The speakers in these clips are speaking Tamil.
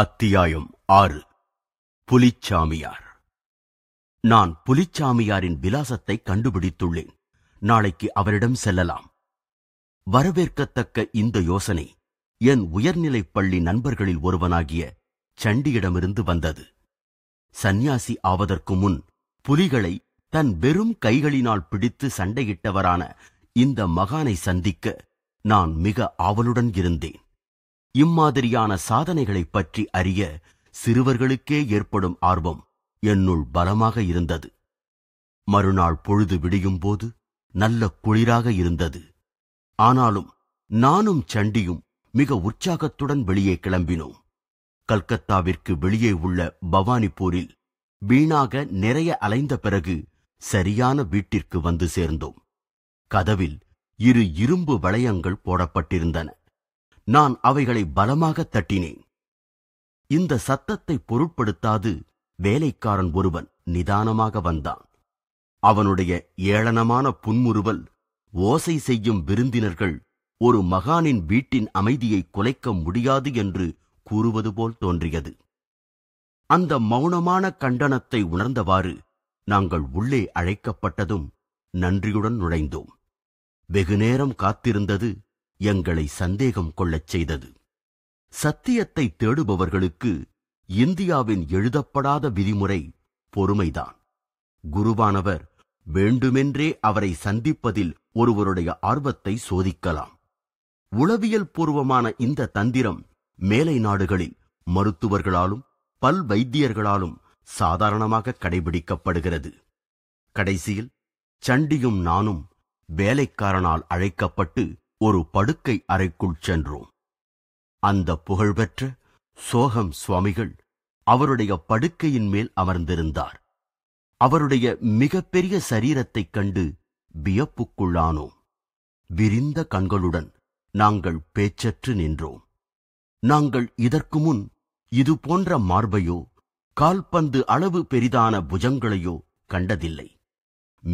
அத்தியாயம் ஆறு புலிச்சாமியார் நான் புலிச்சாமியாரின் விலாசத்தை கண்டுபிடித்துள்ளேன் நாளைக்கு அவரிடம் செல்லலாம் வரவேற்கத்தக்க இந்த யோசனை என் உயர்நிலைப் பள்ளி நண்பர்களில் ஒருவனாகிய சண்டியிடமிருந்து வந்தது சந்நியாசி ஆவதற்கு முன் புலிகளை தன் வெறும் கைகளினால் பிடித்து சண்டையிட்டவரான இந்த மகானை சந்திக்க நான் மிக ஆவலுடன் இருந்தேன் இம்மாதிரியான சாதனைகளைப் பற்றி அறிய சிறுவர்களுக்கே ஏற்படும் ஆர்வம் என்னுள் பலமாக இருந்தது மறுநாள் பொழுது விடியும் போது நல்ல குளிராக இருந்தது ஆனாலும் நானும் சண்டியும் மிக உற்சாகத்துடன் வெளியே கிளம்பினோம் கல்கத்தாவிற்கு வெளியே உள்ள பவானிப்பூரில் வீணாக நிறைய அலைந்த பிறகு சரியான வீட்டிற்கு வந்து சேர்ந்தோம் கதவில் இரு இரும்பு வளையங்கள் போடப்பட்டிருந்தன நான் அவைகளை பலமாக தட்டினேன் இந்த சத்தத்தை பொருட்படுத்தாது வேலைக்காரன் ஒருவன் நிதானமாக வந்தான் அவனுடைய ஏளனமான புன்முறுவல் ஓசை செய்யும் விருந்தினர்கள் ஒரு மகானின் வீட்டின் அமைதியை குலைக்க முடியாது என்று கூறுவது போல் தோன்றியது அந்த மௌனமான கண்டனத்தை உணர்ந்தவாறு நாங்கள் உள்ளே அழைக்கப்பட்டதும் நன்றியுடன் நுழைந்தோம் வெகுநேரம் காத்திருந்தது எங்களை சந்தேகம் கொள்ளச் செய்தது சத்தியத்தை தேடுபவர்களுக்கு இந்தியாவின் எழுதப்படாத விதிமுறை பொறுமைதான் குருவானவர் வேண்டுமென்றே அவரை சந்திப்பதில் ஒருவருடைய ஆர்வத்தை சோதிக்கலாம் உளவியல் பூர்வமான இந்த தந்திரம் மேலை நாடுகளில் மருத்துவர்களாலும் பல் வைத்தியர்களாலும் சாதாரணமாக கடைபிடிக்கப்படுகிறது கடைசியில் சண்டியும் நானும் வேலைக்காரனால் அழைக்கப்பட்டு ஒரு படுக்கை அறைக்குள் சென்றோம் அந்த புகழ்பெற்ற சோகம் சுவாமிகள் அவருடைய படுக்கையின் மேல் அமர்ந்திருந்தார் அவருடைய மிகப்பெரிய சரீரத்தைக் கண்டு வியப்புக்குள்ளானோம் விரிந்த கண்களுடன் நாங்கள் பேச்சற்று நின்றோம் நாங்கள் இதற்கு முன் இது போன்ற மார்பையோ கால்பந்து அளவு பெரிதான புஜங்களையோ கண்டதில்லை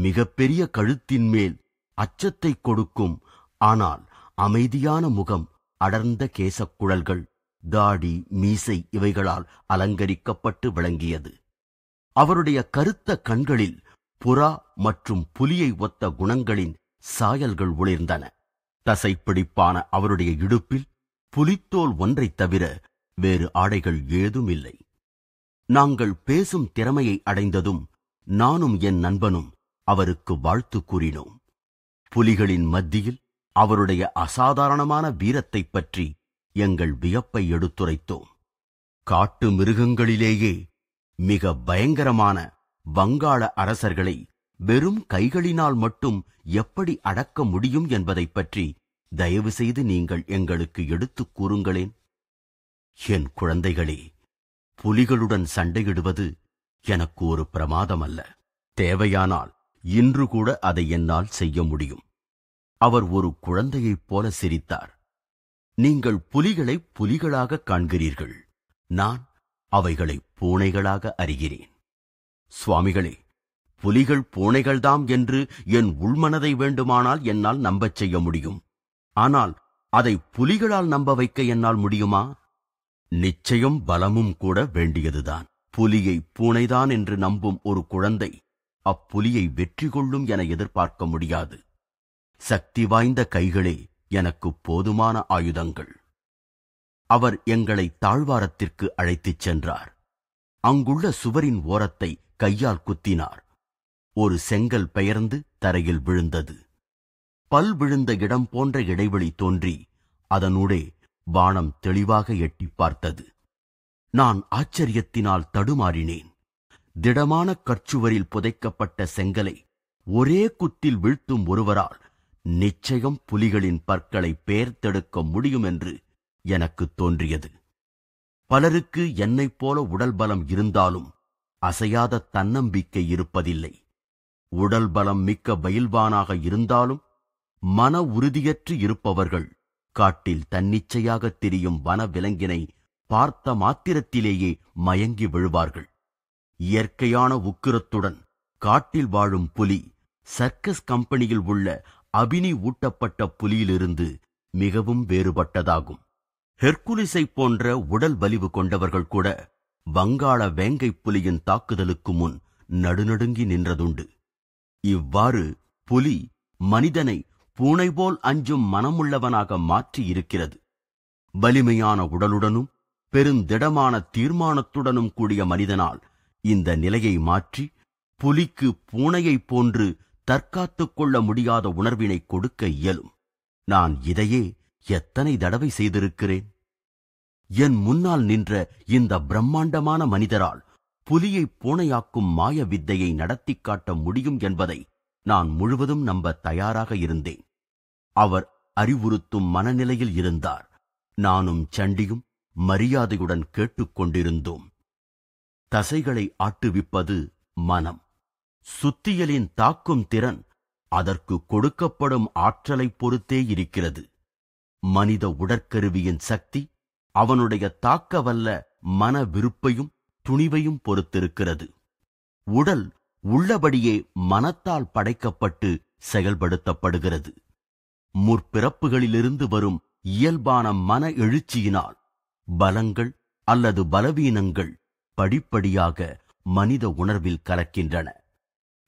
மிகப்பெரிய கழுத்தின் மேல் அச்சத்தை கொடுக்கும் ஆனால் அமைதியான முகம் அடர்ந்த கேசக்குழல்கள் தாடி மீசை இவைகளால் அலங்கரிக்கப்பட்டு விளங்கியது அவருடைய கருத்த கண்களில் புறா மற்றும் புலியை ஒத்த குணங்களின் சாயல்கள் ஒளிர்ந்தன தசைப்பிடிப்பான அவருடைய இடுப்பில் புலித்தோல் ஒன்றைத் தவிர வேறு ஆடைகள் ஏதும் இல்லை நாங்கள் பேசும் திறமையை அடைந்ததும் நானும் என் நண்பனும் அவருக்கு வாழ்த்து கூறினோம் புலிகளின் மத்தியில் அவருடைய அசாதாரணமான வீரத்தைப் பற்றி எங்கள் வியப்பை எடுத்துரைத்தோம் காட்டு மிருகங்களிலேயே மிக பயங்கரமான வங்காள அரசர்களை வெறும் கைகளினால் மட்டும் எப்படி அடக்க முடியும் என்பதைப் பற்றி தயவு செய்து நீங்கள் எங்களுக்கு எடுத்துக் கூறுங்களேன் என் குழந்தைகளே புலிகளுடன் சண்டையிடுவது எனக்கு ஒரு பிரமாதமல்ல தேவையானால் இன்று கூட அதை என்னால் செய்ய முடியும் அவர் ஒரு குழந்தையைப் போல சிரித்தார் நீங்கள் புலிகளை புலிகளாக காண்கிறீர்கள் நான் அவைகளை பூனைகளாக அறிகிறேன் சுவாமிகளே புலிகள் பூனைகள்தாம் என்று என் உள்மனதை வேண்டுமானால் என்னால் நம்பச் செய்ய முடியும் ஆனால் அதை புலிகளால் நம்ப வைக்க என்னால் முடியுமா நிச்சயம் பலமும் கூட வேண்டியதுதான் புலியை பூனைதான் என்று நம்பும் ஒரு குழந்தை அப்புலியை வெற்றி கொள்ளும் என எதிர்பார்க்க முடியாது சக்தி வாய்ந்த கைகளே எனக்கு போதுமான ஆயுதங்கள் அவர் எங்களை தாழ்வாரத்திற்கு அழைத்துச் சென்றார் அங்குள்ள சுவரின் ஓரத்தை கையால் குத்தினார் ஒரு செங்கல் பெயர்ந்து தரையில் விழுந்தது பல் விழுந்த இடம் போன்ற இடைவெளி தோன்றி அதனூடே வானம் தெளிவாக எட்டி பார்த்தது நான் ஆச்சரியத்தினால் தடுமாறினேன் திடமான கற்சுவரில் புதைக்கப்பட்ட செங்கலை ஒரே குத்தில் வீழ்த்தும் ஒருவரால் நிச்சயம் புலிகளின் பற்களை பெயர்த்தெடுக்க முடியும் என்று எனக்கு தோன்றியது பலருக்கு என்னைப் போல உடல் பலம் இருந்தாலும் அசையாத தன்னம்பிக்கை இருப்பதில்லை உடல் பலம் மிக்க பயில்வானாக இருந்தாலும் மன உறுதியற்று இருப்பவர்கள் காட்டில் தன்னிச்சையாகத் திரியும் வன விலங்கினை பார்த்த மாத்திரத்திலேயே மயங்கி விழுவார்கள் இயற்கையான உக்கிரத்துடன் காட்டில் வாழும் புலி சர்க்கஸ் கம்பெனியில் உள்ள அபினி ஊட்டப்பட்ட புலியிலிருந்து மிகவும் வேறுபட்டதாகும் ஹெர்குலிஸை போன்ற உடல் வலிவு கொண்டவர்கள் கூட வங்காள வேங்கை புலியின் தாக்குதலுக்கு முன் நடுநடுங்கி நின்றதுண்டு இவ்வாறு புலி மனிதனை பூனைபோல் அஞ்சும் மனமுள்ளவனாக மாற்றியிருக்கிறது வலிமையான உடலுடனும் பெருந்திடமான தீர்மானத்துடனும் கூடிய மனிதனால் இந்த நிலையை மாற்றி புலிக்கு பூனையைப் போன்று தற்காத்துக் கொள்ள முடியாத உணர்வினை கொடுக்க இயலும் நான் இதையே எத்தனை தடவை செய்திருக்கிறேன் என் முன்னால் நின்ற இந்த பிரம்மாண்டமான மனிதரால் புலியை பூனையாக்கும் மாய வித்தையை நடத்தி காட்ட முடியும் என்பதை நான் முழுவதும் நம்ப தயாராக இருந்தேன் அவர் அறிவுறுத்தும் மனநிலையில் இருந்தார் நானும் சண்டியும் மரியாதையுடன் கேட்டுக்கொண்டிருந்தோம் தசைகளை ஆட்டுவிப்பது மனம் சுத்தியலின் தாக்கும் திறன் அதற்கு கொடுக்கப்படும் ஆற்றலைப் பொறுத்தே இருக்கிறது மனித உடற்கருவியின் சக்தி அவனுடைய தாக்கவல்ல மன விருப்பையும் துணிவையும் பொறுத்திருக்கிறது உடல் உள்ளபடியே மனத்தால் படைக்கப்பட்டு செயல்படுத்தப்படுகிறது முற்பிறப்புகளிலிருந்து வரும் இயல்பான மன எழுச்சியினால் பலங்கள் அல்லது பலவீனங்கள் படிப்படியாக மனித உணர்வில் கலக்கின்றன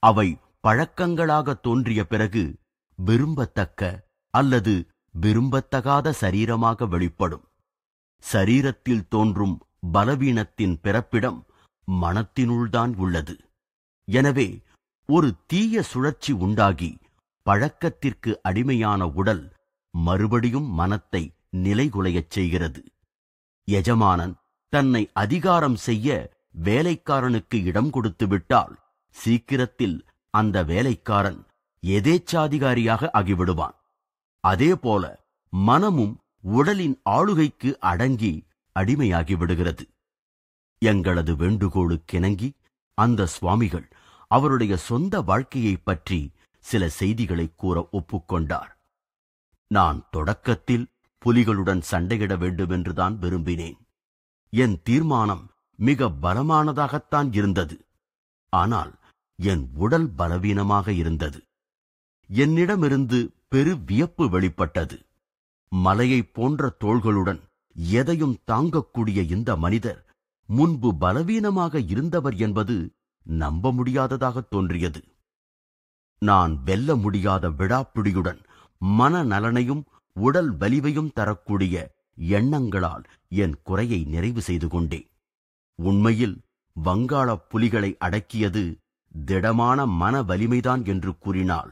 அவை பழக்கங்களாக தோன்றிய பிறகு விரும்பத்தக்க அல்லது விரும்பத்தகாத சரீரமாக வெளிப்படும் சரீரத்தில் தோன்றும் பலவீனத்தின் பிறப்பிடம் மனத்தினுள்தான் உள்ளது எனவே ஒரு தீய சுழற்சி உண்டாகி பழக்கத்திற்கு அடிமையான உடல் மறுபடியும் மனத்தை நிலைகுலையச் செய்கிறது எஜமானன் தன்னை அதிகாரம் செய்ய வேலைக்காரனுக்கு இடம் கொடுத்துவிட்டால் சீக்கிரத்தில் அந்த வேலைக்காரன் எதேச்சாதிகாரியாக ஆகிவிடுவான் அதேபோல மனமும் உடலின் ஆளுகைக்கு அடங்கி அடிமையாகி விடுகிறது எங்களது வேண்டுகோளுக்கிணங்கி அந்த சுவாமிகள் அவருடைய சொந்த வாழ்க்கையைப் பற்றி சில செய்திகளை கூற ஒப்புக்கொண்டார் நான் தொடக்கத்தில் புலிகளுடன் சண்டையிட வேண்டுமென்றுதான் விரும்பினேன் என் தீர்மானம் மிக பலமானதாகத்தான் இருந்தது ஆனால் என் உடல் பலவீனமாக இருந்தது என்னிடமிருந்து பெரு வியப்பு வெளிப்பட்டது மலையைப் போன்ற தோள்களுடன் எதையும் தாங்கக்கூடிய இந்த மனிதர் முன்பு பலவீனமாக இருந்தவர் என்பது நம்ப முடியாததாக தோன்றியது நான் வெல்ல முடியாத விடாப்பிடியுடன் மனநலனையும் உடல் வலிவையும் தரக்கூடிய எண்ணங்களால் என் குறையை நிறைவு செய்து கொண்டேன் உண்மையில் வங்காள புலிகளை அடக்கியது திடமான மன வலிமைதான் என்று கூறினால்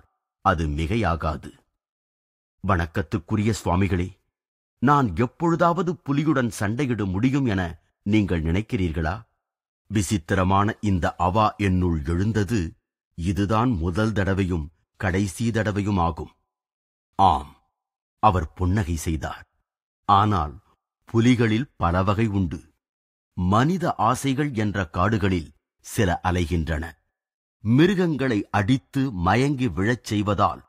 அது மிகையாகாது வணக்கத்துக்குரிய சுவாமிகளே நான் எப்பொழுதாவது புலியுடன் சண்டையிட முடியும் என நீங்கள் நினைக்கிறீர்களா விசித்திரமான இந்த அவா என்னுள் எழுந்தது இதுதான் முதல் தடவையும் கடைசி தடவையும் ஆகும் ஆம் அவர் புன்னகை செய்தார் ஆனால் புலிகளில் பல வகை உண்டு மனித ஆசைகள் என்ற காடுகளில் சில அலைகின்றன மிருகங்களை அடித்து மயங்கி விழச் செய்வதால்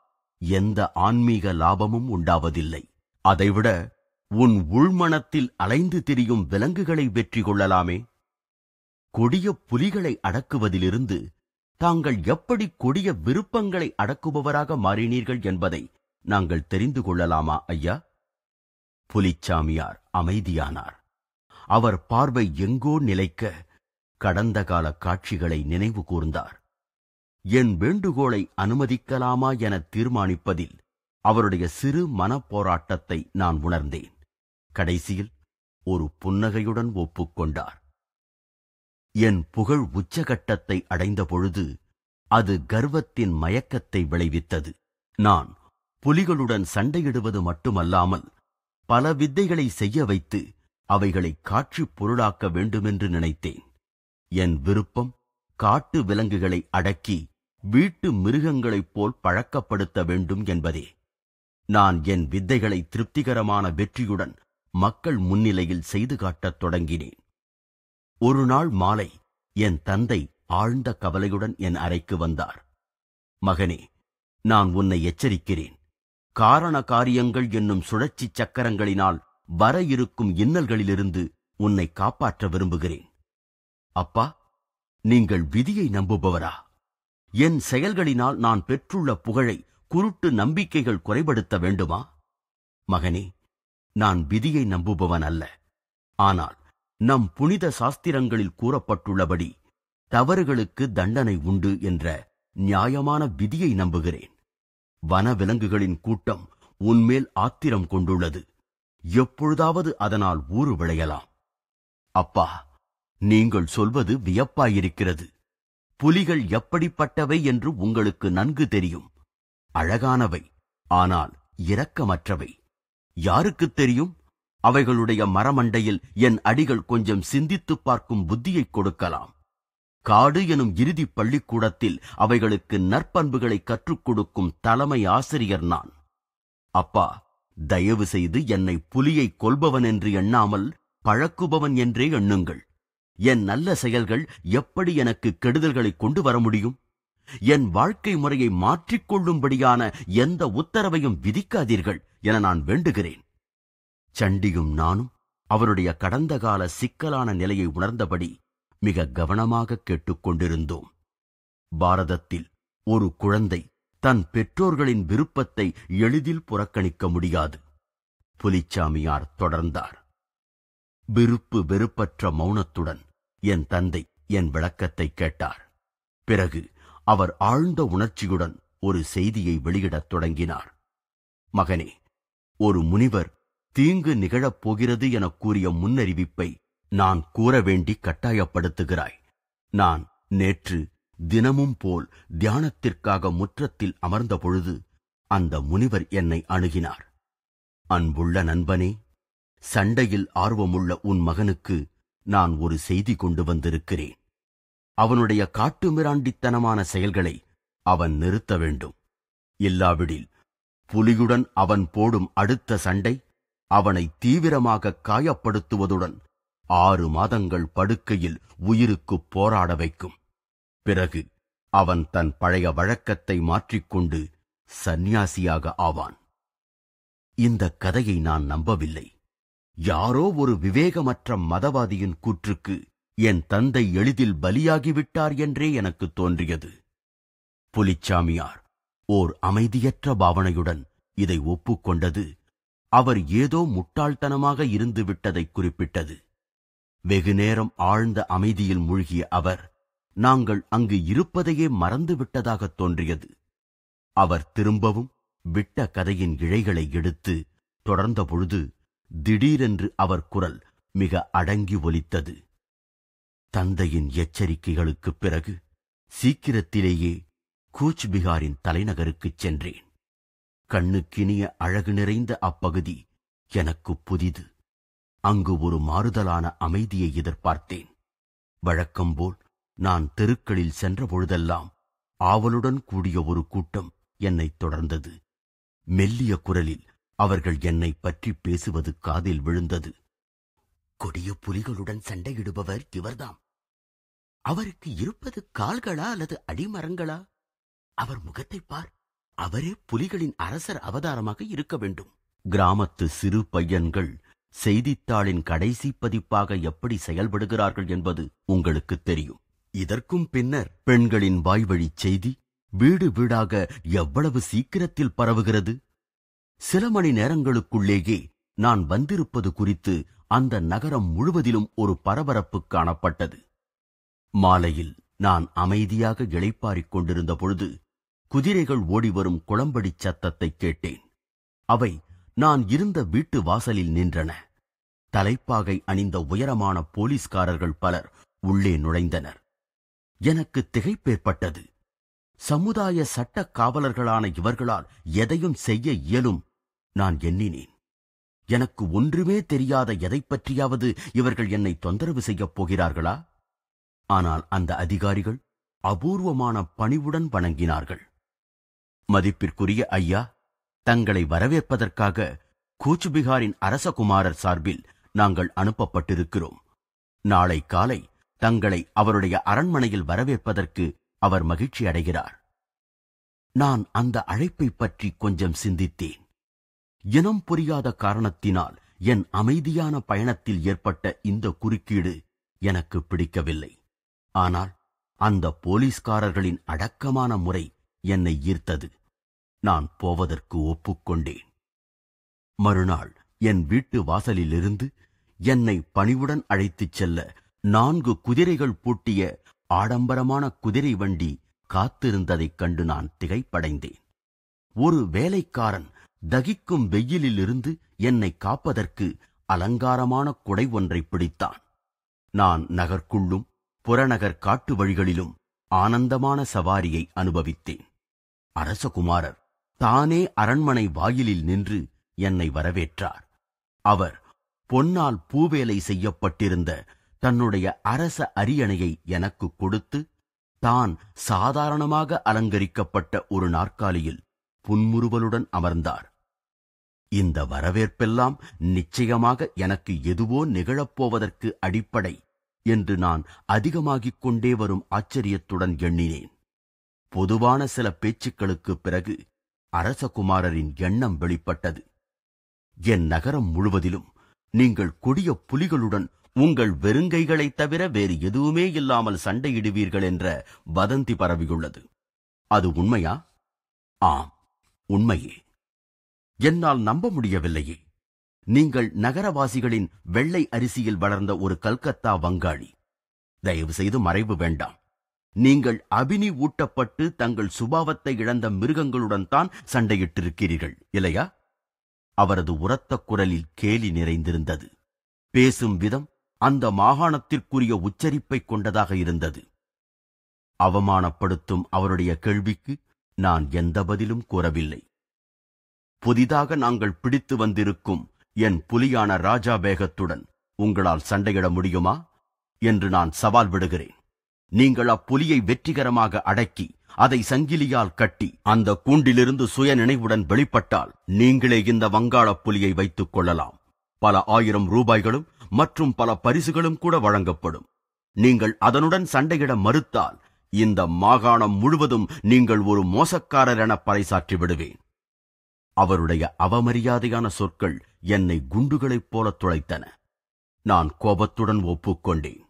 எந்த ஆன்மீக லாபமும் உண்டாவதில்லை அதைவிட உன் உள்மனத்தில் அலைந்து திரியும் விலங்குகளை வெற்றி கொள்ளலாமே கொடிய புலிகளை அடக்குவதிலிருந்து தாங்கள் எப்படி கொடிய விருப்பங்களை அடக்குபவராக மாறினீர்கள் என்பதை நாங்கள் தெரிந்து கொள்ளலாமா ஐயா புலிச்சாமியார் அமைதியானார் அவர் பார்வை எங்கோ நிலைக்க கடந்த கால காட்சிகளை நினைவு கூர்ந்தார் என் வேண்டுகோளை அனுமதிக்கலாமா என தீர்மானிப்பதில் அவருடைய சிறு மனப்போராட்டத்தை நான் உணர்ந்தேன் கடைசியில் ஒரு புன்னகையுடன் ஒப்புக்கொண்டார் என் புகழ் உச்சகட்டத்தை அடைந்தபொழுது அது கர்வத்தின் மயக்கத்தை விளைவித்தது நான் புலிகளுடன் சண்டையிடுவது மட்டுமல்லாமல் பல வித்தைகளை செய்ய வைத்து அவைகளை காட்சிப் பொருளாக்க வேண்டுமென்று நினைத்தேன் என் விருப்பம் காட்டு விலங்குகளை அடக்கி வீட்டு மிருகங்களைப் போல் பழக்கப்படுத்த வேண்டும் என்பதே நான் என் வித்தைகளை திருப்திகரமான வெற்றியுடன் மக்கள் முன்னிலையில் செய்து காட்டத் தொடங்கினேன் ஒரு நாள் மாலை என் தந்தை ஆழ்ந்த கவலையுடன் என் அறைக்கு வந்தார் மகனே நான் உன்னை எச்சரிக்கிறேன் காரண காரியங்கள் என்னும் சுழற்சி சக்கரங்களினால் வர இருக்கும் இன்னல்களிலிருந்து உன்னை காப்பாற்ற விரும்புகிறேன் அப்பா நீங்கள் விதியை நம்புபவரா என் செயல்களினால் நான் பெற்றுள்ள புகழை குருட்டு நம்பிக்கைகள் குறைபடுத்த வேண்டுமா மகனே நான் விதியை நம்புபவன் அல்ல ஆனால் நம் புனித சாஸ்திரங்களில் கூறப்பட்டுள்ளபடி தவறுகளுக்கு தண்டனை உண்டு என்ற நியாயமான விதியை நம்புகிறேன் வனவிலங்குகளின் கூட்டம் உன்மேல் ஆத்திரம் கொண்டுள்ளது எப்பொழுதாவது அதனால் ஊறு விளையலாம் அப்பா நீங்கள் சொல்வது வியப்பாயிருக்கிறது புலிகள் எப்படிப்பட்டவை என்று உங்களுக்கு நன்கு தெரியும் அழகானவை ஆனால் இரக்கமற்றவை யாருக்கு தெரியும் அவைகளுடைய மரமண்டையில் என் அடிகள் கொஞ்சம் சிந்தித்துப் பார்க்கும் புத்தியைக் கொடுக்கலாம் காடு எனும் இறுதிப் பள்ளிக்கூடத்தில் அவைகளுக்கு நற்பண்புகளை கற்றுக் கொடுக்கும் தலைமை ஆசிரியர் நான் அப்பா தயவு செய்து என்னை புலியை கொல்பவன் என்று எண்ணாமல் பழக்குபவன் என்றே எண்ணுங்கள் என் நல்ல செயல்கள் எப்படி எனக்கு கெடுதல்களை கொண்டு வர முடியும் என் வாழ்க்கை முறையை மாற்றிக்கொள்ளும்படியான எந்த உத்தரவையும் விதிக்காதீர்கள் என நான் வேண்டுகிறேன் சண்டியும் நானும் அவருடைய கடந்த கால சிக்கலான நிலையை உணர்ந்தபடி மிக கவனமாக கேட்டுக்கொண்டிருந்தோம் பாரதத்தில் ஒரு குழந்தை தன் பெற்றோர்களின் விருப்பத்தை எளிதில் புறக்கணிக்க முடியாது புலிச்சாமியார் தொடர்ந்தார் விருப்பு வெறுப்பற்ற மௌனத்துடன் என் தந்தை என் விளக்கத்தை கேட்டார் பிறகு அவர் ஆழ்ந்த உணர்ச்சியுடன் ஒரு செய்தியை வெளியிடத் தொடங்கினார் மகனே ஒரு முனிவர் தீங்கு நிகழப் போகிறது எனக் கூறிய முன்னறிவிப்பை நான் கூற வேண்டி கட்டாயப்படுத்துகிறாய் நான் நேற்று தினமும் போல் தியானத்திற்காக முற்றத்தில் அமர்ந்தபொழுது அந்த முனிவர் என்னை அணுகினார் அன்புள்ள நண்பனே சண்டையில் ஆர்வமுள்ள உன் மகனுக்கு நான் ஒரு செய்தி கொண்டு வந்திருக்கிறேன் அவனுடைய காட்டுமிராண்டித்தனமான செயல்களை அவன் நிறுத்த வேண்டும் இல்லாவிடில் புலியுடன் அவன் போடும் அடுத்த சண்டை அவனை தீவிரமாக காயப்படுத்துவதுடன் ஆறு மாதங்கள் படுக்கையில் உயிருக்கு போராட வைக்கும் பிறகு அவன் தன் பழைய வழக்கத்தை மாற்றிக்கொண்டு சந்நியாசியாக ஆவான் இந்த கதையை நான் நம்பவில்லை யாரோ ஒரு விவேகமற்ற மதவாதியின் கூற்றுக்கு என் தந்தை எளிதில் பலியாகிவிட்டார் என்றே எனக்கு தோன்றியது புலிச்சாமியார் ஓர் அமைதியற்ற பாவனையுடன் இதை ஒப்புக்கொண்டது அவர் ஏதோ முட்டாள்தனமாக இருந்து குறிப்பிட்டது வெகுநேரம் ஆழ்ந்த அமைதியில் மூழ்கிய அவர் நாங்கள் அங்கு இருப்பதையே மறந்து தோன்றியது அவர் திரும்பவும் விட்ட கதையின் இழைகளை எடுத்து தொடர்ந்த பொழுது திடீரென்று அவர் குரல் மிக அடங்கி ஒலித்தது தந்தையின் எச்சரிக்கைகளுக்குப் பிறகு சீக்கிரத்திலேயே கூச்பிகாரின் தலைநகருக்குச் சென்றேன் கண்ணுக்கினிய அழகு நிறைந்த அப்பகுதி எனக்கு புதிது அங்கு ஒரு மாறுதலான அமைதியை எதிர்பார்த்தேன் வழக்கம்போல் நான் தெருக்களில் சென்ற பொழுதெல்லாம் ஆவலுடன் கூடிய ஒரு கூட்டம் என்னைத் தொடர்ந்தது மெல்லிய குரலில் அவர்கள் என்னை பற்றி பேசுவது காதில் விழுந்தது கொடிய புலிகளுடன் சண்டையிடுபவர் இவர்தாம் அவருக்கு இருப்பது கால்களா அல்லது அடிமரங்களா அவர் முகத்தை பார் அவரே புலிகளின் அரசர் அவதாரமாக இருக்க வேண்டும் கிராமத்து சிறு பையன்கள் செய்தித்தாளின் கடைசி பதிப்பாக எப்படி செயல்படுகிறார்கள் என்பது உங்களுக்கு தெரியும் இதற்கும் பின்னர் பெண்களின் வாய்வழி செய்தி வீடு வீடாக எவ்வளவு சீக்கிரத்தில் பரவுகிறது சில மணி நேரங்களுக்குள்ளேயே நான் வந்திருப்பது குறித்து அந்த நகரம் முழுவதிலும் ஒரு பரபரப்பு காணப்பட்டது மாலையில் நான் அமைதியாக இழைப்பாரிக் கொண்டிருந்த பொழுது குதிரைகள் ஓடிவரும் குளம்படிச் சத்தத்தைக் கேட்டேன் அவை நான் இருந்த வீட்டு வாசலில் நின்றன தலைப்பாகை அணிந்த உயரமான போலீஸ்காரர்கள் பலர் உள்ளே நுழைந்தனர் எனக்கு திகைப்பேற்பட்டது சமுதாய சட்ட காவலர்களான இவர்களால் எதையும் செய்ய இயலும் நான் எண்ணினேன் எனக்கு ஒன்றுமே தெரியாத எதைப்பற்றியாவது பற்றியாவது இவர்கள் என்னை தொந்தரவு செய்யப் போகிறார்களா ஆனால் அந்த அதிகாரிகள் அபூர்வமான பணிவுடன் வணங்கினார்கள் மதிப்பிற்குரிய ஐயா தங்களை வரவேற்பதற்காக கூச்சுபிகாரின் அரசகுமாரர் சார்பில் நாங்கள் அனுப்பப்பட்டிருக்கிறோம் நாளை காலை தங்களை அவருடைய அரண்மனையில் வரவேற்பதற்கு அவர் மகிழ்ச்சி அடைகிறார் நான் அந்த அழைப்பை பற்றி கொஞ்சம் சிந்தித்தேன் இனம் புரியாத காரணத்தினால் என் அமைதியான பயணத்தில் ஏற்பட்ட இந்த குறுக்கீடு எனக்கு பிடிக்கவில்லை ஆனால் அந்த போலீஸ்காரர்களின் அடக்கமான முறை என்னை ஈர்த்தது நான் போவதற்கு ஒப்புக்கொண்டேன் மறுநாள் என் வீட்டு வாசலிலிருந்து என்னை பணிவுடன் அழைத்துச் செல்ல நான்கு குதிரைகள் பூட்டிய ஆடம்பரமான குதிரை வண்டி காத்திருந்ததைக் கண்டு நான் திகைப்படைந்தேன் ஒரு வேலைக்காரன் தகிக்கும் வெயிலிலிருந்து என்னை காப்பதற்கு அலங்காரமான குடை ஒன்றை பிடித்தான் நான் நகர்க்குள்ளும் புறநகர் காட்டு வழிகளிலும் ஆனந்தமான சவாரியை அனுபவித்தேன் அரசகுமாரர் தானே அரண்மனை வாயிலில் நின்று என்னை வரவேற்றார் அவர் பொன்னால் பூவேலை செய்யப்பட்டிருந்த தன்னுடைய அரச அரியணையை எனக்கு கொடுத்து தான் சாதாரணமாக அலங்கரிக்கப்பட்ட ஒரு நாற்காலியில் புன்முறுவலுடன் அமர்ந்தார் இந்த வரவேற்பெல்லாம் நிச்சயமாக எனக்கு எதுவோ நிகழப்போவதற்கு அடிப்படை என்று நான் அதிகமாகிக் கொண்டே வரும் ஆச்சரியத்துடன் எண்ணினேன் பொதுவான சில பேச்சுக்களுக்குப் பிறகு அரசகுமாரரின் எண்ணம் வெளிப்பட்டது என் நகரம் முழுவதிலும் நீங்கள் கொடிய புலிகளுடன் உங்கள் வெறுங்கைகளைத் தவிர வேறு எதுவுமே இல்லாமல் சண்டையிடுவீர்கள் என்ற வதந்தி பரவியுள்ளது அது உண்மையா ஆம் உண்மையே என்னால் நம்ப முடியவில்லையே நீங்கள் நகரவாசிகளின் வெள்ளை அரிசியில் வளர்ந்த ஒரு கல்கத்தா வங்காளி தயவு செய்து மறைவு வேண்டாம் நீங்கள் அபினி ஊட்டப்பட்டு தங்கள் சுபாவத்தை இழந்த மிருகங்களுடன் தான் சண்டையிட்டிருக்கிறீர்கள் இல்லையா அவரது உரத்த குரலில் கேலி நிறைந்திருந்தது பேசும் விதம் அந்த மாகாணத்திற்குரிய உச்சரிப்பை கொண்டதாக இருந்தது அவமானப்படுத்தும் அவருடைய கேள்விக்கு நான் எந்த பதிலும் கூறவில்லை புதிதாக நாங்கள் பிடித்து வந்திருக்கும் என் புலியான ராஜா பேகத்துடன் உங்களால் சண்டையிட முடியுமா என்று நான் சவால் விடுகிறேன் நீங்கள் அப்புலியை வெற்றிகரமாக அடக்கி அதை சங்கிலியால் கட்டி அந்த கூண்டிலிருந்து சுய நினைவுடன் வெளிப்பட்டால் நீங்களே இந்த வங்காள புலியை வைத்துக் கொள்ளலாம் பல ஆயிரம் ரூபாய்களும் மற்றும் பல பரிசுகளும் கூட வழங்கப்படும் நீங்கள் அதனுடன் சண்டையிட மறுத்தால் இந்த மாகாணம் முழுவதும் நீங்கள் ஒரு மோசக்காரர் என பறைசாற்றி விடுவேன் அவருடைய அவமரியாதையான சொற்கள் என்னை குண்டுகளைப் போல துளைத்தன நான் கோபத்துடன் ஒப்புக்கொண்டேன்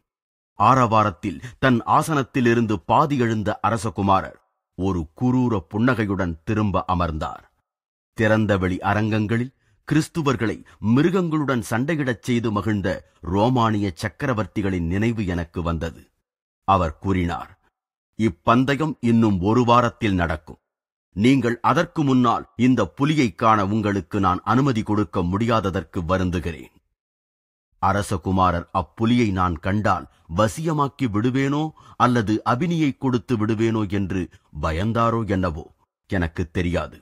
ஆரவாரத்தில் தன் ஆசனத்திலிருந்து பாதி எழுந்த அரசகுமாரர் ஒரு குரூர புன்னகையுடன் திரும்ப அமர்ந்தார் திறந்தவெளி அரங்கங்களில் கிறிஸ்துவர்களை மிருகங்களுடன் சண்டையிடச் செய்து மகிழ்ந்த ரோமானிய சக்கரவர்த்திகளின் நினைவு எனக்கு வந்தது அவர் கூறினார் இப்பந்தயம் இன்னும் ஒரு வாரத்தில் நடக்கும் நீங்கள் அதற்கு முன்னால் இந்த புலியைக் காண உங்களுக்கு நான் அனுமதி கொடுக்க முடியாததற்கு வருந்துகிறேன் அரசகுமாரர் அப்புலியை நான் கண்டால் வசியமாக்கி விடுவேனோ அல்லது அபினியை கொடுத்து விடுவேனோ என்று பயந்தாரோ என்னவோ எனக்கு தெரியாது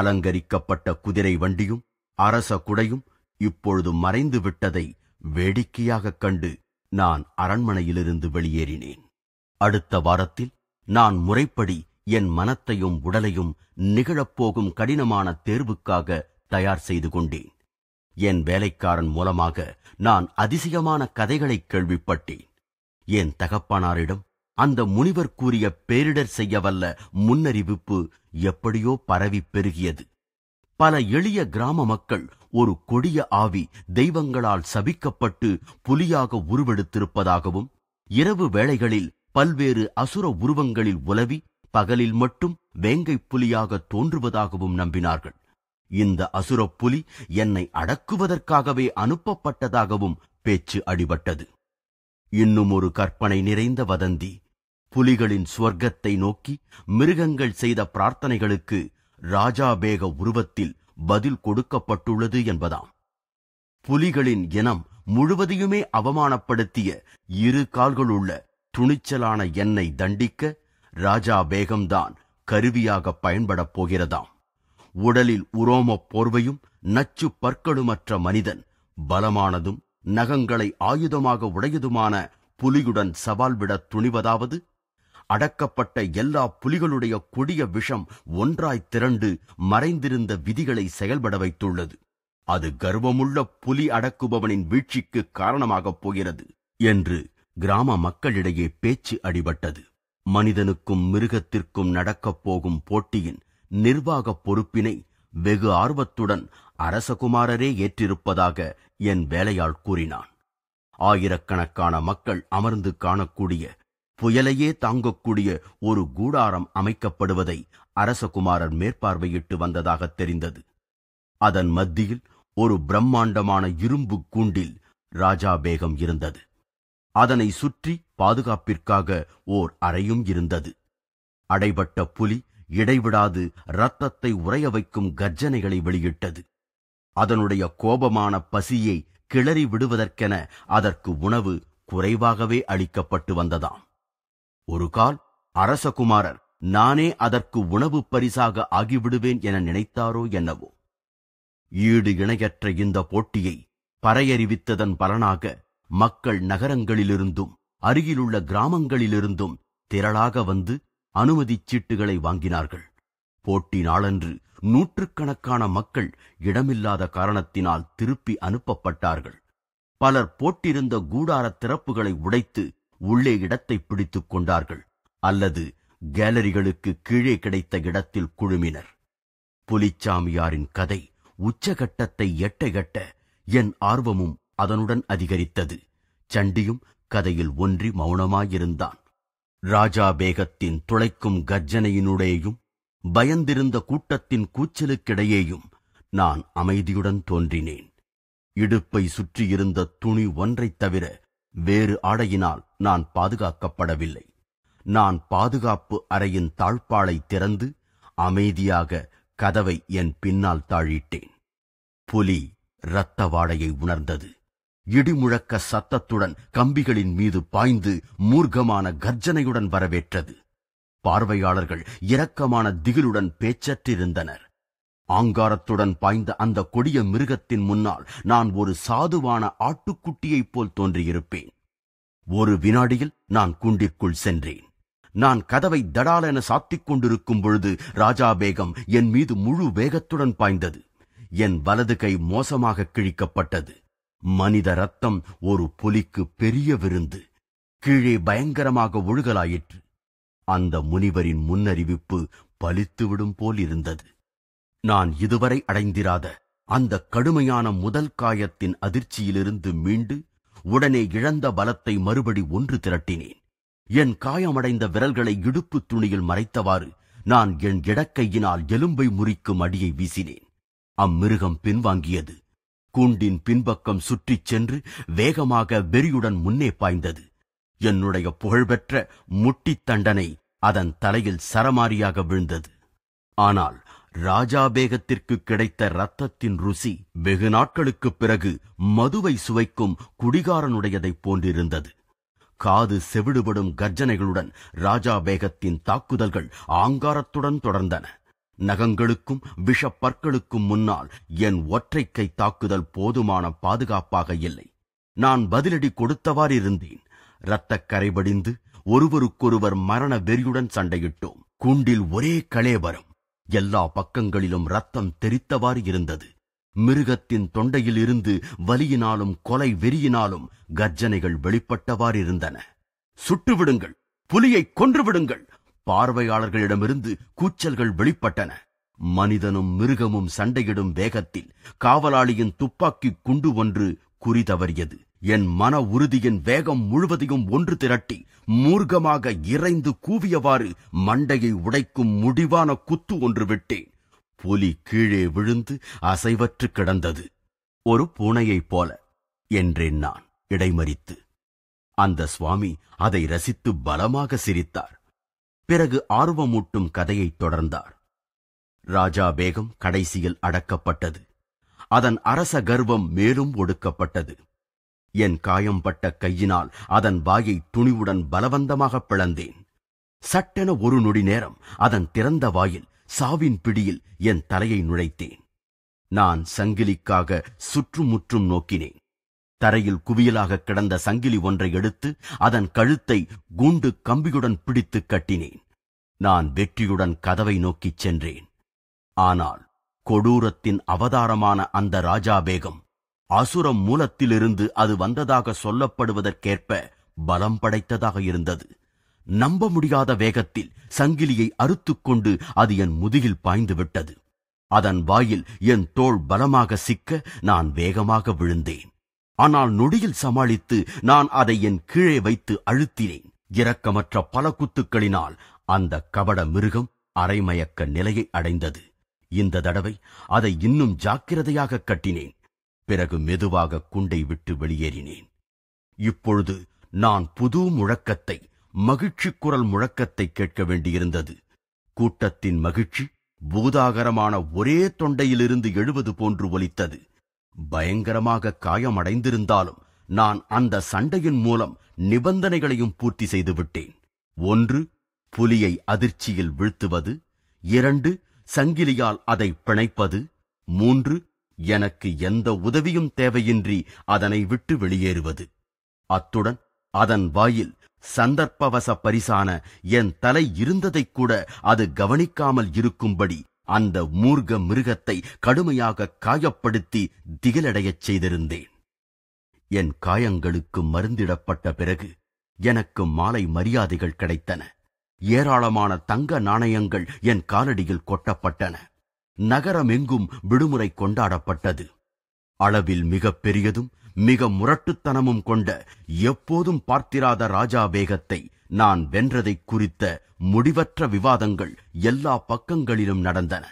அலங்கரிக்கப்பட்ட குதிரை வண்டியும் அரச குடையும் இப்பொழுது மறைந்து விட்டதை வேடிக்கையாகக் கண்டு நான் அரண்மனையிலிருந்து வெளியேறினேன் அடுத்த வாரத்தில் நான் முறைப்படி என் மனத்தையும் உடலையும் நிகழப்போகும் கடினமான தேர்வுக்காக தயார் செய்து கொண்டேன் என் வேலைக்காரன் மூலமாக நான் அதிசயமான கதைகளை கேள்விப்பட்டேன் என் தகப்பனாரிடம் அந்த முனிவர் கூறிய பேரிடர் செய்யவல்ல முன்னறிவிப்பு எப்படியோ பரவி பெருகியது பல எளிய கிராம மக்கள் ஒரு கொடிய ஆவி தெய்வங்களால் சபிக்கப்பட்டு புலியாக உருவெடுத்திருப்பதாகவும் இரவு வேளைகளில் பல்வேறு அசுர உருவங்களில் உலவி பகலில் மட்டும் வேங்கை புலியாக தோன்றுவதாகவும் நம்பினார்கள் இந்த அசுரப் புலி என்னை அடக்குவதற்காகவே அனுப்பப்பட்டதாகவும் பேச்சு அடிபட்டது இன்னும் ஒரு கற்பனை நிறைந்த வதந்தி புலிகளின் சுவர்க்கத்தை நோக்கி மிருகங்கள் செய்த பிரார்த்தனைகளுக்கு ராஜாபேக உருவத்தில் பதில் கொடுக்கப்பட்டுள்ளது என்பதாம் புலிகளின் இனம் முழுவதையுமே அவமானப்படுத்திய இரு கால்களுள்ள துணிச்சலான என்னை தண்டிக்க ராஜா பேகம்தான் கருவியாக பயன்படப் போகிறதாம் உடலில் உரோம போர்வையும் நச்சு பற்களுமற்ற மனிதன் பலமானதும் நகங்களை ஆயுதமாக உடையதுமான புலியுடன் சவால் விட துணிவதாவது அடக்கப்பட்ட எல்லா புலிகளுடைய கொடிய விஷம் ஒன்றாய் திரண்டு மறைந்திருந்த விதிகளை செயல்பட வைத்துள்ளது அது கர்வமுள்ள புலி அடக்குபவனின் வீழ்ச்சிக்கு காரணமாகப் போகிறது என்று கிராம மக்களிடையே பேச்சு அடிபட்டது மனிதனுக்கும் மிருகத்திற்கும் நடக்கப் போகும் போட்டியின் நிர்வாகப் பொறுப்பினை வெகு ஆர்வத்துடன் அரசகுமாரரே ஏற்றிருப்பதாக என் வேலையாள் கூறினான் ஆயிரக்கணக்கான மக்கள் அமர்ந்து காணக்கூடிய புயலையே தாங்கக்கூடிய ஒரு கூடாரம் அமைக்கப்படுவதை அரசகுமாரர் மேற்பார்வையிட்டு வந்ததாக தெரிந்தது அதன் மத்தியில் ஒரு பிரம்மாண்டமான இரும்பு கூண்டில் ராஜா பேகம் இருந்தது அதனை சுற்றி பாதுகாப்பிற்காக ஓர் அறையும் இருந்தது அடைபட்ட புலி இடைவிடாது இரத்தத்தை உறைய வைக்கும் கர்ஜனைகளை வெளியிட்டது அதனுடைய கோபமான பசியை கிளறி விடுவதற்கென அதற்கு உணவு குறைவாகவே அளிக்கப்பட்டு வந்ததாம் ஒரு கால் அரசகுமாரர் நானே அதற்கு உணவு பரிசாக ஆகிவிடுவேன் என நினைத்தாரோ என்னவோ ஈடு இணையற்ற இந்த போட்டியை பறையறிவித்ததன் பலனாக மக்கள் நகரங்களிலிருந்தும் அருகிலுள்ள கிராமங்களிலிருந்தும் திரளாக வந்து அனுமதிச் சீட்டுகளை வாங்கினார்கள் போட்டி நாளன்று நூற்றுக்கணக்கான மக்கள் இடமில்லாத காரணத்தினால் திருப்பி அனுப்பப்பட்டார்கள் பலர் போட்டிருந்த கூடார திறப்புகளை உடைத்து உள்ளே இடத்தை பிடித்துக் கொண்டார்கள் அல்லது கேலரிகளுக்கு கீழே கிடைத்த இடத்தில் குழுமினர் புலிச்சாமியாரின் கதை உச்சகட்டத்தை எட்ட எட்ட என் ஆர்வமும் அதனுடன் அதிகரித்தது சண்டியும் கதையில் ஒன்றி மௌனமாயிருந்தான் ராஜா பேகத்தின் துளைக்கும் கர்ஜனையினுடேயும் பயந்திருந்த கூட்டத்தின் கூச்சலுக்கிடையேயும் நான் அமைதியுடன் தோன்றினேன் இடுப்பை சுற்றியிருந்த துணி ஒன்றைத் தவிர வேறு ஆடையினால் நான் பாதுகாக்கப்படவில்லை நான் பாதுகாப்பு அறையின் தாழ்ப்பாளை திறந்து அமைதியாக கதவை என் பின்னால் தாழிட்டேன் புலி இரத்த வாடையை உணர்ந்தது இடிமுழக்க சத்தத்துடன் கம்பிகளின் மீது பாய்ந்து மூர்க்கமான கர்ஜனையுடன் வரவேற்றது பார்வையாளர்கள் இரக்கமான திகிலுடன் பேச்சற்றிருந்தனர் ஆங்காரத்துடன் பாய்ந்த அந்த கொடிய மிருகத்தின் முன்னால் நான் ஒரு சாதுவான ஆட்டுக்குட்டியைப் போல் தோன்றியிருப்பேன் ஒரு வினாடியில் நான் குண்டிற்குள் சென்றேன் நான் கதவை தடாலென சாத்திக் கொண்டிருக்கும் பொழுது ராஜா பேகம் என் மீது முழு வேகத்துடன் பாய்ந்தது என் வலது கை மோசமாக கிழிக்கப்பட்டது மனித ரத்தம் ஒரு புலிக்கு பெரிய விருந்து கீழே பயங்கரமாக ஒழுகலாயிற்று அந்த முனிவரின் முன்னறிவிப்பு பலித்துவிடும் போல் இருந்தது நான் இதுவரை அடைந்திராத அந்த கடுமையான முதல் காயத்தின் அதிர்ச்சியிலிருந்து மீண்டு உடனே இழந்த பலத்தை மறுபடி ஒன்று திரட்டினேன் என் காயமடைந்த விரல்களை இடுப்பு துணியில் மறைத்தவாறு நான் என் இடக்கையினால் எலும்பை முறிக்கும் அடியை வீசினேன் அம்மிருகம் பின்வாங்கியது கூண்டின் பின்பக்கம் சுற்றிச் சென்று வேகமாக வெறியுடன் முன்னே பாய்ந்தது என்னுடைய புகழ்பெற்ற முட்டித் தண்டனை அதன் தலையில் சரமாரியாக விழுந்தது ஆனால் ராஜா கிடைத்த ரத்தத்தின் ருசி வெகு நாட்களுக்குப் பிறகு மதுவை சுவைக்கும் குடிகாரனுடையதைப் போன்றிருந்தது காது செவிடுபடும் கர்ஜனைகளுடன் ராஜா பேகத்தின் தாக்குதல்கள் ஆங்காரத்துடன் தொடர்ந்தன நகங்களுக்கும் விஷப்பற்களுக்கும் முன்னால் என் ஒற்றைக்கை தாக்குதல் போதுமான பாதுகாப்பாக இல்லை நான் பதிலடி கொடுத்தவாறிருந்தேன் இரத்தக் கரைபடிந்து ஒருவருக்கொருவர் மரண வெறியுடன் சண்டையிட்டோம் குண்டில் ஒரே வரும் எல்லா பக்கங்களிலும் ரத்தம் தெரித்தவாறு இருந்தது மிருகத்தின் தொண்டையிலிருந்து வலியினாலும் கொலை வெறியினாலும் கர்ஜனைகள் வெளிப்பட்டவாறிருந்தன சுட்டுவிடுங்கள் புலியை கொன்றுவிடுங்கள் பார்வையாளர்களிடமிருந்து கூச்சல்கள் வெளிப்பட்டன மனிதனும் மிருகமும் சண்டையிடும் வேகத்தில் காவலாளியின் துப்பாக்கி குண்டு ஒன்று குறி தவறியது என் மன உறுதியின் வேகம் முழுவதையும் ஒன்று திரட்டி மூர்க்கமாக இறைந்து கூவியவாறு மண்டையை உடைக்கும் முடிவான குத்து ஒன்று விட்டேன் புலி கீழே விழுந்து அசைவற்று கிடந்தது ஒரு பூனையைப் போல என்றேன் நான் இடைமறித்து அந்த சுவாமி அதை ரசித்து பலமாக சிரித்தார் பிறகு ஆர்வமூட்டும் கதையைத் தொடர்ந்தார் ராஜா பேகம் கடைசியில் அடக்கப்பட்டது அதன் அரச கர்வம் மேலும் ஒடுக்கப்பட்டது என் காயம்பட்ட கையினால் அதன் வாயை துணிவுடன் பலவந்தமாக பிளந்தேன் சட்டென ஒரு நொடி நேரம் அதன் திறந்த வாயில் சாவின் பிடியில் என் தலையை நுழைத்தேன் நான் சங்கிலிக்காக சுற்றுமுற்றும் நோக்கினேன் தரையில் குவியலாக கிடந்த சங்கிலி ஒன்றை எடுத்து அதன் கழுத்தை குண்டு கம்பியுடன் பிடித்து கட்டினேன் நான் வெற்றியுடன் கதவை நோக்கிச் சென்றேன் ஆனால் கொடூரத்தின் அவதாரமான அந்த ராஜா பேகம் அசுர மூலத்திலிருந்து அது வந்ததாக சொல்லப்படுவதற்கேற்ப பலம் படைத்ததாக இருந்தது நம்ப முடியாத வேகத்தில் சங்கிலியை அறுத்துக்கொண்டு அது என் முதுகில் பாய்ந்து விட்டது அதன் வாயில் என் தோள் பலமாக சிக்க நான் வேகமாக விழுந்தேன் ஆனால் நொடியில் சமாளித்து நான் அதை என் கீழே வைத்து அழுத்தினேன் இரக்கமற்ற பல குத்துக்களினால் அந்த கபட மிருகம் அரைமயக்க நிலையை அடைந்தது இந்த தடவை அதை இன்னும் ஜாக்கிரதையாக கட்டினேன் பிறகு மெதுவாக குண்டை விட்டு வெளியேறினேன் இப்பொழுது நான் புது முழக்கத்தை மகிழ்ச்சி குரல் முழக்கத்தை கேட்க வேண்டியிருந்தது கூட்டத்தின் மகிழ்ச்சி பூதாகரமான ஒரே தொண்டையிலிருந்து எழுவது போன்று ஒலித்தது பயங்கரமாக காயமடைந்திருந்தாலும் நான் அந்த சண்டையின் மூலம் நிபந்தனைகளையும் பூர்த்தி செய்துவிட்டேன் ஒன்று புலியை அதிர்ச்சியில் வீழ்த்துவது இரண்டு சங்கிலியால் அதை பிணைப்பது மூன்று எனக்கு எந்த உதவியும் தேவையின்றி அதனை விட்டு வெளியேறுவது அத்துடன் அதன் வாயில் சந்தர்ப்பவச பரிசான என் தலை இருந்ததைக் கூட அது கவனிக்காமல் இருக்கும்படி அந்த மூர்க மிருகத்தை கடுமையாக காயப்படுத்தி திகிலடையச் செய்திருந்தேன் என் காயங்களுக்கு மருந்திடப்பட்ட பிறகு எனக்கு மாலை மரியாதைகள் கிடைத்தன ஏராளமான தங்க நாணயங்கள் என் காலடியில் கொட்டப்பட்டன நகரமெங்கும் விடுமுறை கொண்டாடப்பட்டது அளவில் மிக பெரியதும் மிக முரட்டுத்தனமும் கொண்ட எப்போதும் பார்த்திராத ராஜா வேகத்தை நான் வென்றதை குறித்த முடிவற்ற விவாதங்கள் எல்லா பக்கங்களிலும் நடந்தன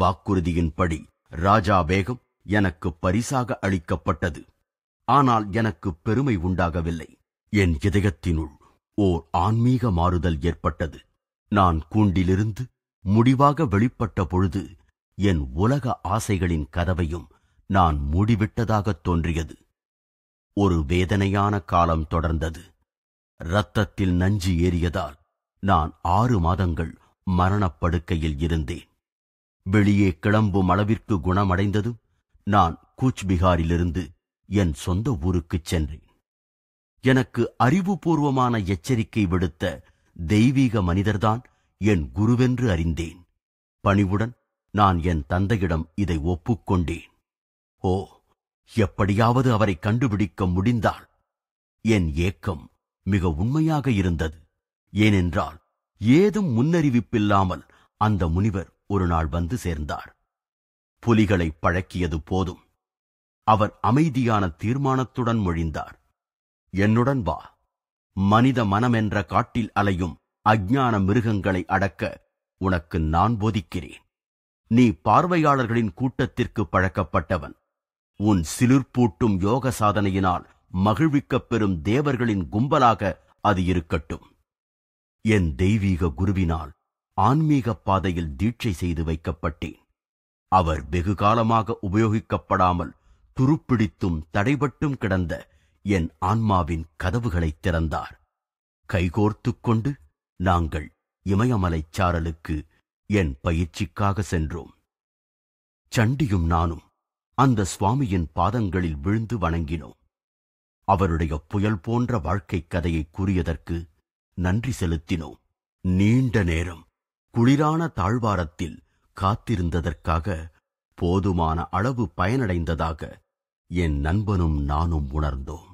வாக்குறுதியின்படி ராஜா பேகம் எனக்கு பரிசாக அளிக்கப்பட்டது ஆனால் எனக்கு பெருமை உண்டாகவில்லை என் இதயத்தினுள் ஓர் ஆன்மீக மாறுதல் ஏற்பட்டது நான் கூண்டிலிருந்து முடிவாக வெளிப்பட்ட பொழுது என் உலக ஆசைகளின் கதவையும் நான் மூடிவிட்டதாகத் தோன்றியது ஒரு வேதனையான காலம் தொடர்ந்தது ரத்தத்தில் நஞ்சு ஏறியதால் நான் ஆறு மாதங்கள் மரணப்படுக்கையில் இருந்தேன் வெளியே கிளம்பும் அளவிற்கு குணமடைந்ததும் நான் கூச்பிகாரிலிருந்து என் சொந்த ஊருக்குச் சென்றேன் எனக்கு அறிவுபூர்வமான எச்சரிக்கை விடுத்த தெய்வீக மனிதர்தான் என் குருவென்று அறிந்தேன் பணிவுடன் நான் என் தந்தையிடம் இதை ஒப்புக்கொண்டேன் ஓ எப்படியாவது அவரை கண்டுபிடிக்க முடிந்தால் என் ஏக்கம் மிக உண்மையாக இருந்தது ஏனென்றால் ஏதும் முன்னறிவிப்பில்லாமல் அந்த முனிவர் ஒரு நாள் வந்து சேர்ந்தார் புலிகளை பழக்கியது போதும் அவர் அமைதியான தீர்மானத்துடன் மொழிந்தார் என்னுடன் வா மனித மனமென்ற காட்டில் அலையும் அஜ்ஞான மிருகங்களை அடக்க உனக்கு நான் போதிக்கிறேன் நீ பார்வையாளர்களின் கூட்டத்திற்கு பழக்கப்பட்டவன் உன் சிலிர்ப்பூட்டும் யோக சாதனையினால் மகிழ்விக்கப் பெறும் தேவர்களின் கும்பலாக அது இருக்கட்டும் என் தெய்வீக குருவினால் ஆன்மீக பாதையில் தீட்சை செய்து வைக்கப்பட்டேன் அவர் வெகு காலமாக உபயோகிக்கப்படாமல் துருப்பிடித்தும் தடைபட்டும் கிடந்த என் ஆன்மாவின் கதவுகளை திறந்தார் கைகோர்த்து கொண்டு நாங்கள் இமயமலைச் சாரலுக்கு என் பயிற்சிக்காக சென்றோம் சண்டியும் நானும் அந்த சுவாமியின் பாதங்களில் விழுந்து வணங்கினோம் அவருடைய புயல் போன்ற வாழ்க்கைக் கதையை கூறியதற்கு நன்றி செலுத்தினோம் நீண்ட நேரம் குளிரான தாழ்வாரத்தில் காத்திருந்ததற்காக போதுமான அளவு பயனடைந்ததாக என் நண்பனும் நானும் உணர்ந்தோம்